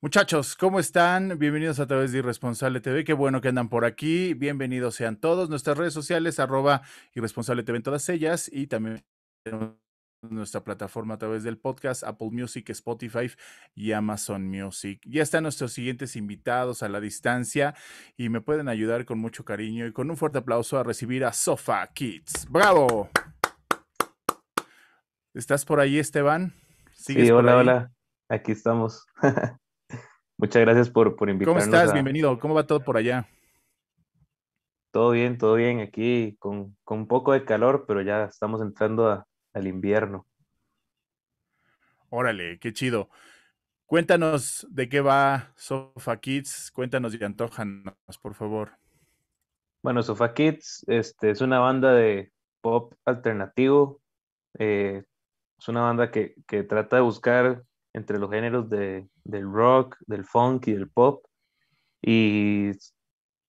Muchachos, ¿cómo están? Bienvenidos a través de Irresponsable TV. Qué bueno que andan por aquí. Bienvenidos sean todos. Nuestras redes sociales, arroba Irresponsable TV en todas ellas. Y también nuestra plataforma a través del podcast, Apple Music, Spotify y Amazon Music. Ya están nuestros siguientes invitados a la distancia y me pueden ayudar con mucho cariño y con un fuerte aplauso a recibir a Sofa Kids. ¡Bravo! ¿Estás por ahí, Esteban? sí, hola, hola. Aquí estamos. Muchas gracias por, por invitarnos. ¿Cómo estás? Bienvenido. ¿Cómo va todo por allá? Todo bien, todo bien. Aquí con, un poco de calor, pero ya estamos entrando al invierno. Órale, qué chido. Cuéntanos de qué va Sofa Kids, cuéntanos y antojanos, por favor. Bueno, Sofa Kids este, es una banda de pop alternativo. Eh, es una banda que, que, trata de buscar entre los géneros del rock, del funk y del pop. Y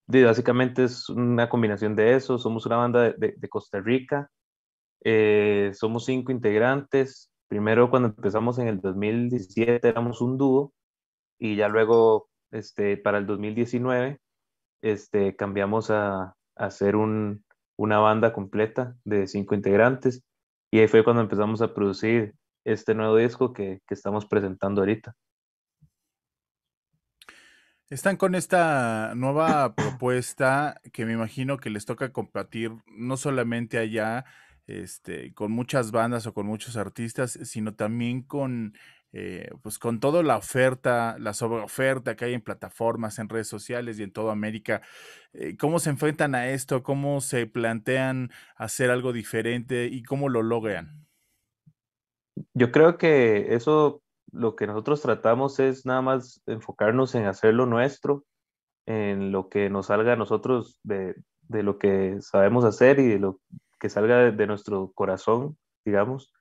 básicamente es una combinación de eso. Somos una banda de, Costa Rica. Eh, somos cinco integrantes. Primero cuando empezamos en el 2017 éramos un dúo y ya luego este, para el 2019 este, cambiamos a, a ser una banda completa de cinco integrantes y ahí fue cuando empezamos a producir este nuevo disco que, estamos presentando ahorita. Están con esta nueva propuesta que me imagino que les toca compartir no solamente allá este, con muchas bandas o con muchos artistas, sino también con, eh, pues con toda la oferta, la sobreoferta que hay en plataformas, en redes sociales y en toda América. Eh, ¿Cómo se enfrentan a esto? ¿Cómo se plantean hacer algo diferente y cómo lo logran? Yo creo que eso, lo que nosotros tratamos es nada más enfocarnos en hacer lo nuestro, en lo que nos salga a nosotros de, lo que sabemos hacer y de lo que salga de, nuestro corazón, digamos,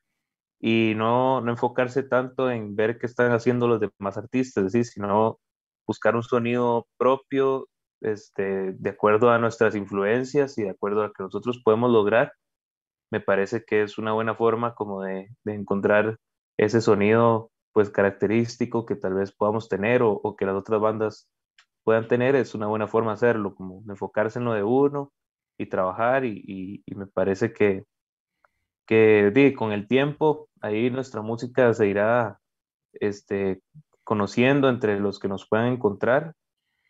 y no, enfocarse tanto en ver qué están haciendo los demás artistas, sino buscar un sonido propio este, de acuerdo a nuestras influencias y de acuerdo a lo que nosotros podemos lograr me parece que es una buena forma como de, encontrar ese sonido pues característico que tal vez podamos tener o, que las otras bandas puedan tener, es una buena forma hacerlo, como de enfocarse en lo de uno y trabajar y, me parece que, que con el tiempo ahí nuestra música se irá este, conociendo entre los que nos puedan encontrar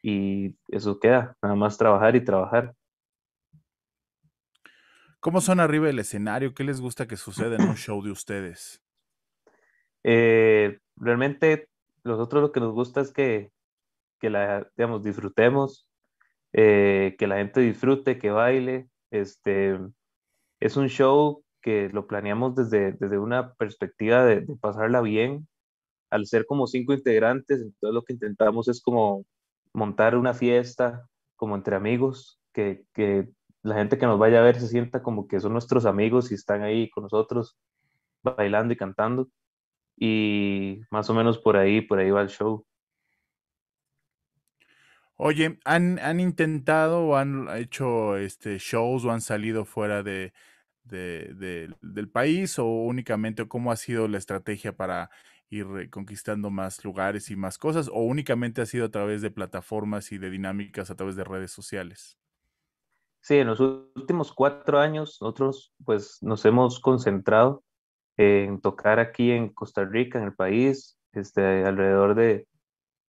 y eso queda, nada más trabajar y trabajar. ¿Cómo son arriba del escenario? ¿Qué les gusta que suceda en un show de ustedes? Eh, realmente nosotros lo que nos gusta es que, que la, digamos, disfrutemos, eh, que la gente disfrute, que baile. Este, es un show que lo planeamos desde, desde una perspectiva de, de pasarla bien. Al ser como cinco integrantes, entonces lo que intentamos es como montar una fiesta como entre amigos, que, que la gente que nos vaya a ver se sienta como que son nuestros amigos y están ahí con nosotros bailando y cantando. Y más o menos por ahí, por ahí va el show. Oye, ¿han, han intentado o han hecho este, shows o han salido fuera de, del país o únicamente cómo ha sido la estrategia para ir conquistando más lugares y más cosas o únicamente ha sido a través de plataformas y de dinámicas a través de redes sociales? Sí, en los últimos cuatro años nosotros pues nos hemos concentrado en tocar aquí en Costa Rica, en el país, este, alrededor de,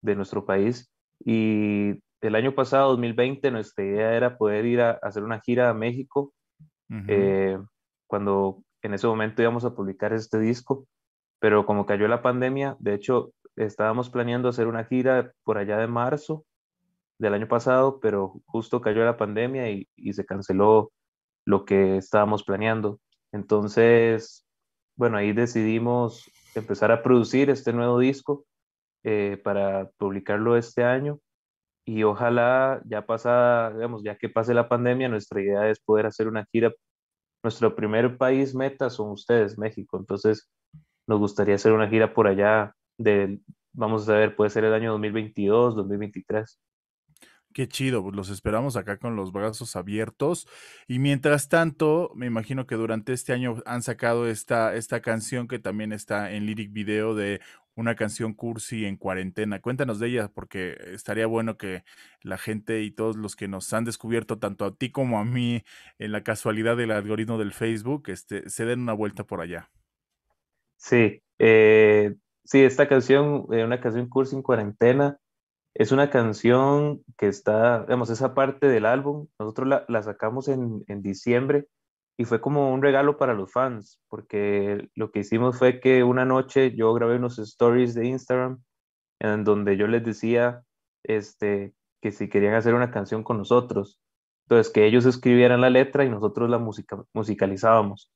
de nuestro país. Y el año pasado, 2020, nuestra idea era poder ir a, hacer una gira a México, eh, cuando en ese momento íbamos a publicar este disco, pero como cayó la pandemia, de hecho estábamos planeando hacer una gira por allá de marzo del año pasado, pero justo cayó la pandemia y, se canceló lo que estábamos planeando. Entonces, bueno, ahí decidimos empezar a producir este nuevo disco eh, para publicarlo este año y ojalá ya pasada, digamos, ya que pase la pandemia, nuestra idea es poder hacer una gira. Nuestro primer país meta son ustedes, México. Entonces, nos gustaría hacer una gira por allá del, vamos a ver, puede ser el año 2022, 2023. Qué chido, pues los esperamos acá con los brazos abiertos. Y mientras tanto, me imagino que durante este año han sacado esta, esta canción que también está en Lyric Video de una canción cursi en cuarentena. Cuéntanos de ella porque estaría bueno que la gente y todos los que nos han descubierto, tanto a ti como a mí, en la casualidad del algoritmo del Facebook, este, se den una vuelta por allá. Sí, eh, esta canción, eh, una canción cursi en cuarentena, es una canción que está, digamos, esa parte del álbum, nosotros la, sacamos en, diciembre y fue como un regalo para los fans, porque lo que hicimos fue que una noche yo grabé unos stories de Instagram en donde yo les decía este, que si querían hacer una canción con nosotros, entonces que ellos escribieran la letra y nosotros la musicalizábamos.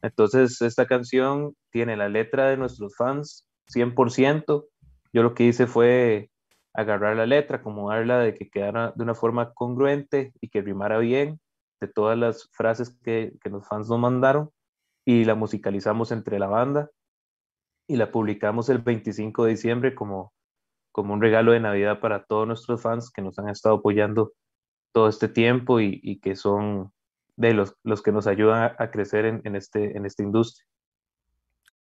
Entonces esta canción tiene la letra de nuestros fans 100%. Yo lo que hice fue agarrar la letra, acomodarla de que quedara de una forma congruente y que rimara bien de todas las frases que, los fans nos mandaron y la musicalizamos entre la banda y la publicamos el 25 de diciembre como, como un regalo de Navidad para todos nuestros fans que nos han estado apoyando todo este tiempo y, que son de los, los que nos ayudan a, crecer en, este, en esta industria.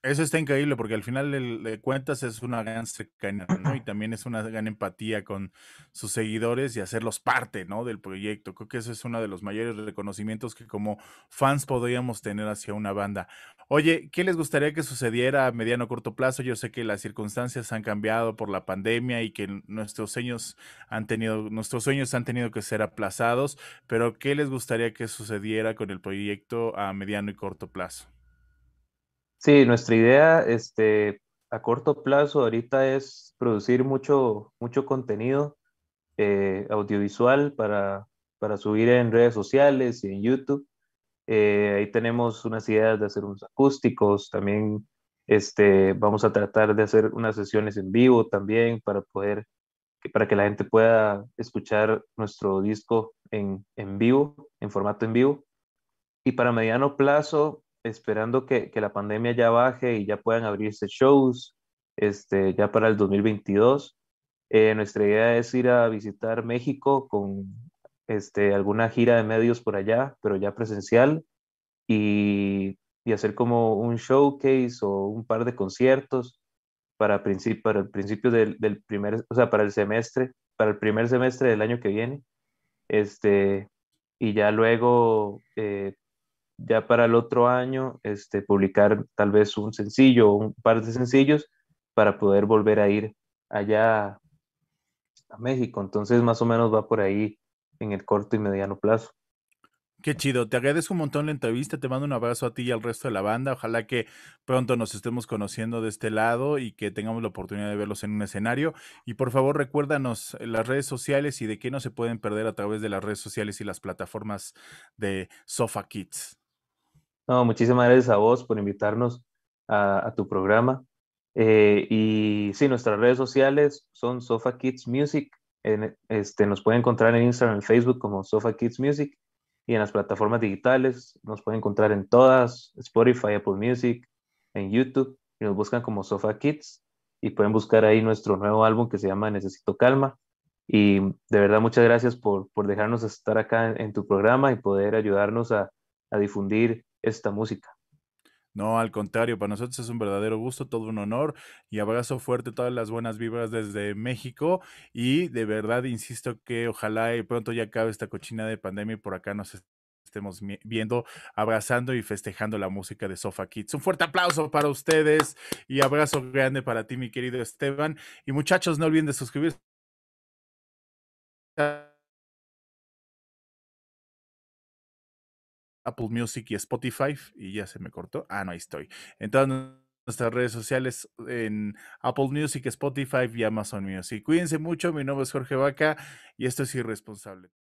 Eso está increíble porque al final de, cuentas es una gran cercanía, Y también es una gran empatía con sus seguidores y hacerlos parte, ¿no? Del proyecto. Creo que eso es uno de los mayores reconocimientos que como fans podríamos tener hacia una banda. Oye, ¿qué les gustaría que sucediera a mediano o corto plazo? Yo sé que las circunstancias han cambiado por la pandemia y que nuestros sueños han tenido, nuestros sueños han tenido que ser aplazados, pero ¿qué les gustaría que sucediera con el proyecto a mediano y corto plazo? Sí, nuestra idea este, a corto plazo ahorita es producir mucho, mucho contenido eh, audiovisual para, para subir en redes sociales y en YouTube. Eh, ahí tenemos unas ideas de hacer unos acústicos, también este, vamos a tratar de hacer unas sesiones en vivo también para poder, para que la gente pueda escuchar nuestro disco en, en vivo, en formato en vivo. Y para mediano plazo, esperando que, la pandemia ya baje y ya puedan abrirse shows este, ya para el 2022. Eh, nuestra idea es ir a visitar México con este, alguna gira de medios por allá, pero ya presencial, y, hacer como un showcase o un par de conciertos para, para el principio del, del, primer, o sea, para el semestre, para el primer semestre del año que viene. Este, y ya luego eh, ya para el otro año este, publicar tal vez un sencillo o un par de sencillos para poder volver a ir allá a México. Entonces más o menos va por ahí en el corto y mediano plazo. Qué chido, te agradezco un montón la entrevista, te mando un abrazo a ti y al resto de la banda, ojalá que pronto nos estemos conociendo de este lado y que tengamos la oportunidad de verlos en un escenario. Y por favor recuérdanos las redes sociales y de qué no se pueden perder a través de las redes sociales y las plataformas de Sofa Kids. No, muchísimas gracias a vos por invitarnos a, tu programa. Eh, y sí, nuestras redes sociales son Sofa Kids Music. este, nos pueden encontrar en Instagram y Facebook como Sofa Kids Music y en las plataformas digitales nos pueden encontrar en todas, Spotify, Apple Music, en YouTube y nos buscan como Sofa Kids y pueden buscar ahí nuestro nuevo álbum que se llama Necesito Calma. Y de verdad muchas gracias por, dejarnos estar acá en, tu programa y poder ayudarnos a, a difundir esta música. No, al contrario, para nosotros es un verdadero gusto, todo un honor y abrazo fuerte todas las buenas vibras desde México y de verdad insisto que ojalá pronto ya acabe esta cochina de pandemia y por acá nos estemos viendo, abrazando y festejando la música de Sofa Kids. Un fuerte aplauso para ustedes y abrazo grande para ti, mi querido Esteban. Y muchachos, no olviden de suscribirse Apple Music y Spotify. Y ya se me cortó. Ah, no, ahí estoy. Entonces nuestras redes sociales en Apple Music, Spotify y Amazon Music. Cuídense mucho, mi nombre es Jorge Vaca y esto es Irresponsable.